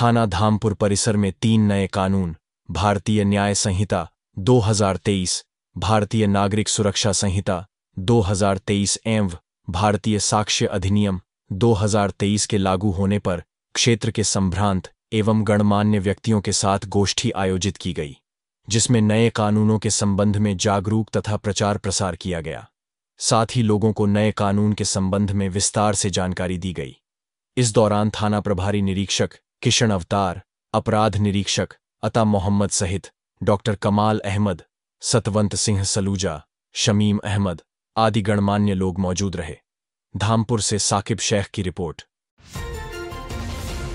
थाना धामपुर परिसर में तीन नए कानून भारतीय न्याय संहिता 2023, भारतीय नागरिक सुरक्षा संहिता 2023 एवं भारतीय साक्ष्य अधिनियम 2023 के लागू होने पर क्षेत्र के संभ्रांत एवं गणमान्य व्यक्तियों के साथ गोष्ठी आयोजित की गई जिसमें नए कानूनों के संबंध में जागरूक तथा प्रचार प्रसार किया गया साथ ही लोगों को नए कानून के संबंध में विस्तार से जानकारी दी गई इस दौरान थाना प्रभारी निरीक्षक किशन अवतार अपराध निरीक्षक अता मोहम्मद सहित डॉक्टर कमाल अहमद सतवंत सिंह सलूजा शमीम अहमद आदि गणमान्य लोग मौजूद रहे धामपुर से साकिब शेख की रिपोर्ट